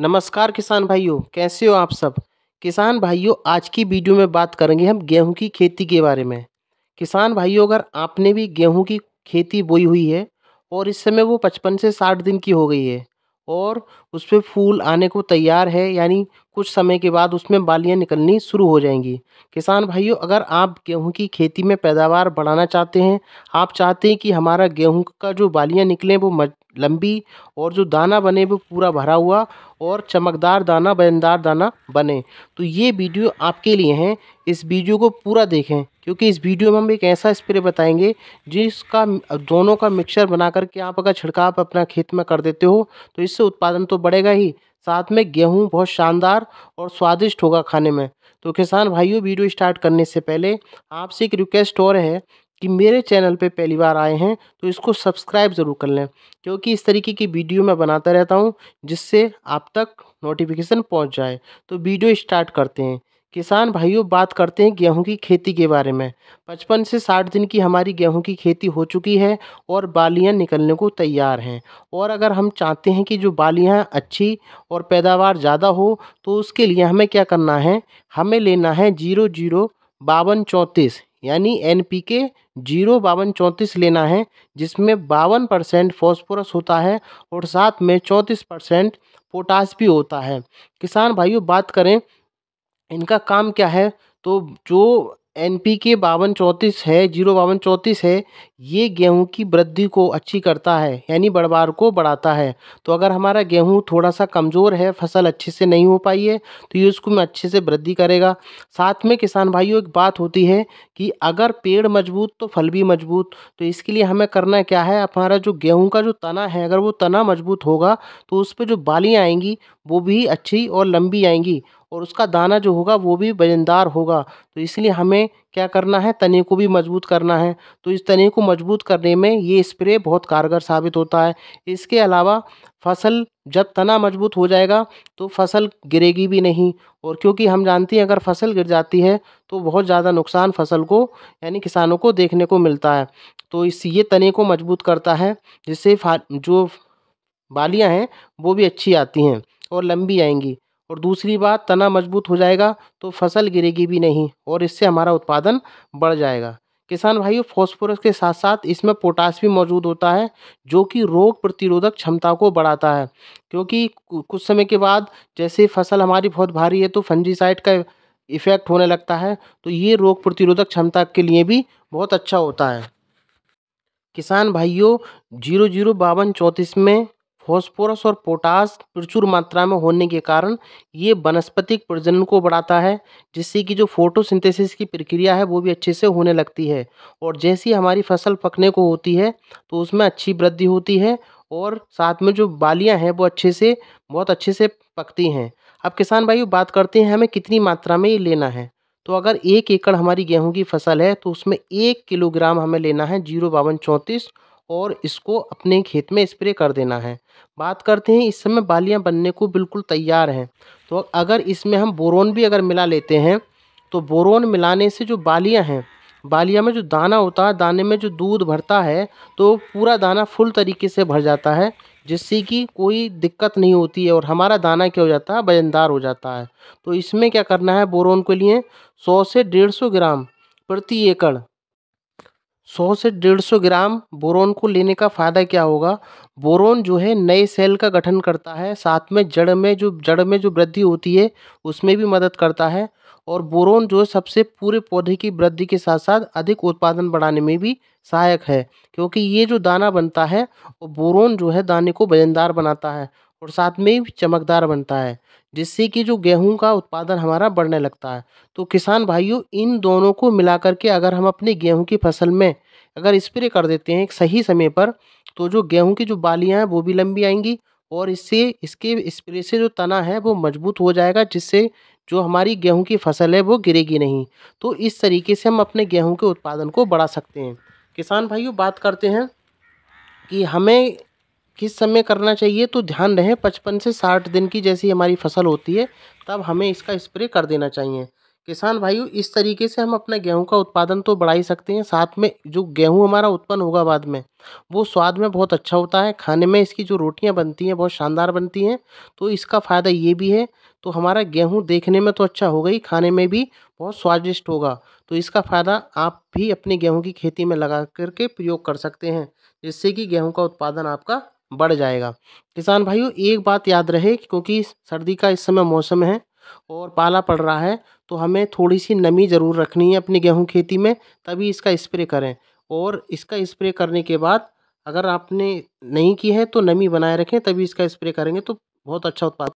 नमस्कार किसान भाइयों कैसे हो आप सब किसान भाइयों आज की वीडियो में बात करेंगे हम गेहूं की खेती के बारे में किसान भाइयों अगर आपने भी गेहूं की खेती बोई हुई है और इस समय वो पचपन से साठ दिन की हो गई है और उस पर फूल आने को तैयार है यानी कुछ समय के बाद उसमें बालियां निकलनी शुरू हो जाएंगी किसान भाइयों अगर आप गेहूं की खेती में पैदावार बढ़ाना चाहते हैं आप चाहते हैं कि हमारा गेहूं का जो बालियां निकलें वो लंबी और जो दाना बने वो पूरा भरा हुआ और चमकदार दाना बजनदार दाना बने तो ये वीडियो आपके लिए हैं इस वीडियो को पूरा देखें क्योंकि इस वीडियो में हम एक ऐसा स्प्रे बताएंगे जिसका दोनों का मिक्सचर बना करके आप अगर छिड़काव अपना खेत में कर देते हो तो इससे उत्पादन तो बढ़ेगा ही साथ में गेहूँ बहुत शानदार और स्वादिष्ट होगा खाने में तो किसान भाइयों वीडियो स्टार्ट करने से पहले आपसे एक रिक्वेस्ट और है कि मेरे चैनल पे पहली बार आए हैं तो इसको सब्सक्राइब ज़रूर कर लें क्योंकि इस तरीके की वीडियो मैं बनाता रहता हूँ जिससे आप तक नोटिफिकेशन पहुँच जाए तो वीडियो स्टार्ट करते हैं किसान भाइयों बात करते हैं गेहूं की खेती के बारे में पचपन से साठ दिन की हमारी गेहूं की खेती हो चुकी है और बालियां निकलने को तैयार हैं और अगर हम चाहते हैं कि जो बालियां अच्छी और पैदावार ज़्यादा हो तो उसके लिए हमें क्या करना है हमें लेना है जीरो जीरो बावन चौंतीस यानी एन पी के जीरो बावन चौंतीस लेना है जिसमें बावन परसेंट फॉस्फोरस होता है और साथ में चौंतीस परसेंट पोटास भी होता है किसान भाइयों बात करें इनका काम क्या है तो जो एन पी के बावन चौंतीस है जीरो बावन चौंतीस है ये गेहूं की वृद्धि को अच्छी करता है यानी बढ़वार को बढ़ाता है तो अगर हमारा गेहूं थोड़ा सा कमज़ोर है फसल अच्छे से नहीं हो पाई है तो ये उसको में अच्छे से वृद्धि करेगा साथ में किसान भाइयों एक बात होती है कि अगर पेड़ मजबूत तो फल भी मजबूत तो इसके लिए हमें करना क्या है हमारा जो गेहूँ का जो तना है अगर वो तना मजबूत होगा तो उस पर जो बालियाँ आएँगी वो भी अच्छी और लंबी आएंगी और उसका दाना जो होगा वो भी वजनदार होगा तो इसलिए हमें क्या करना है तने को भी मजबूत करना है तो इस तने को मजबूत करने में ये स्प्रे बहुत कारगर साबित होता है इसके अलावा फसल जब तना मजबूत हो जाएगा तो फसल गिरेगी भी नहीं और क्योंकि हम जानते हैं अगर फसल गिर जाती है तो बहुत ज़्यादा नुकसान फसल को यानी किसानों को देखने को मिलता है तो इस ये तने को मजबूत करता है जिससे जो बालियाँ हैं वो भी अच्छी आती हैं और लंबी आएंगी और दूसरी बात तना मजबूत हो जाएगा तो फसल गिरेगी भी नहीं और इससे हमारा उत्पादन बढ़ जाएगा किसान भाइयों फॉस्फोरस के साथ साथ इसमें पोटास भी मौजूद होता है जो कि रोग प्रतिरोधक क्षमता को बढ़ाता है क्योंकि कुछ समय के बाद जैसे फसल हमारी बहुत भारी है तो फंजीसाइड का इफ़ेक्ट होने लगता है तो ये रोग प्रतिरोधक क्षमता के लिए भी बहुत अच्छा होता है किसान भाइयों जीरो जीरो बावन चौंतीस में फॉस्फोरस और पोटास प्रचुर मात्रा में होने के कारण ये वनस्पतिक प्रजनन को बढ़ाता है जिससे कि जो फोटोसिंथेसिस की प्रक्रिया है वो भी अच्छे से होने लगती है और जैसी हमारी फसल पकने को होती है तो उसमें अच्छी वृद्धि होती है और साथ में जो बालियां हैं वो अच्छे से बहुत अच्छे से पकती हैं अब किसान भाई बात करते हैं हमें कितनी मात्रा में ये लेना है तो अगर एक एकड़ हमारी गेहूँ की फसल है तो उसमें एक किलोग्राम हमें लेना है जीरो बावन चौंतीस और इसको अपने खेत में स्प्रे कर देना है बात करते हैं इस समय बालियाँ बनने को बिल्कुल तैयार हैं तो अगर इसमें हम बोरोन भी अगर मिला लेते हैं तो बोरोन मिलाने से जो बालियाँ हैं बालिया में जो दाना होता है दाने में जो दूध भरता है तो पूरा दाना फुल तरीके से भर जाता है जिससे कि कोई दिक्कत नहीं होती है और हमारा दाना क्या हो जाता है वजनदार हो जाता है तो इसमें क्या करना है बोरोन के लिए सौ से डेढ़ सौ ग्राम प्रति एकड़ सौ से डेढ़ सौ ग्राम बोरोन को लेने का फ़ायदा क्या होगा बोरोन जो है नए सेल का गठन करता है साथ में जड़ में जो जड़ में जो वृद्धि होती है उसमें भी मदद करता है और बोरोन जो सबसे पूरे पौधे की वृद्धि के साथ साथ अधिक उत्पादन बढ़ाने में भी सहायक है क्योंकि ये जो दाना बनता है वो बोरोन जो है दाने को वजनदार बनाता है और साथ में ही चमकदार बनता है जिससे कि जो गेहूं का उत्पादन हमारा बढ़ने लगता है तो किसान भाइयों इन दोनों को मिला के अगर हम अपने गेहूं की फसल में अगर स्प्रे कर देते हैं सही समय पर तो जो गेहूं की जो बालियां हैं वो भी लंबी आएंगी और इससे इसके स्प्रे से जो तना है वो मजबूत हो जाएगा जिससे जो हमारी गेहूँ की फसल है वो गिरेगी नहीं तो इस तरीके से हम अपने गेहूँ के उत्पादन को बढ़ा सकते हैं किसान भाइयों बात करते हैं कि हमें किस समय करना चाहिए तो ध्यान रहे पचपन से साठ दिन की जैसी हमारी फसल होती है तब हमें इसका स्प्रे कर देना चाहिए किसान भाइयों इस तरीके से हम अपना गेहूं का उत्पादन तो बढ़ा ही सकते हैं साथ में जो गेहूं हमारा उत्पन्न होगा बाद में वो स्वाद में बहुत अच्छा होता है खाने में इसकी जो रोटियां बनती हैं बहुत शानदार बनती हैं तो इसका फ़ायदा ये भी है तो हमारा गेहूं देखने में तो अच्छा होगा ही खाने में भी बहुत स्वादिष्ट होगा तो इसका फ़ायदा आप भी अपने गेहूँ की खेती में लगा करके प्रयोग कर सकते हैं जिससे कि गेहूँ का उत्पादन आपका बढ़ जाएगा किसान भाइयों एक बात याद रहे क्योंकि सर्दी का इस समय मौसम है और पाला पड़ रहा है तो हमें थोड़ी सी नमी ज़रूर रखनी है अपनी गेहूं खेती में तभी इसका स्प्रे करें और इसका स्प्रे करने के बाद अगर आपने नहीं की है तो नमी बनाए रखें तभी इसका स्प्रे करेंगे तो बहुत अच्छा उत्पाद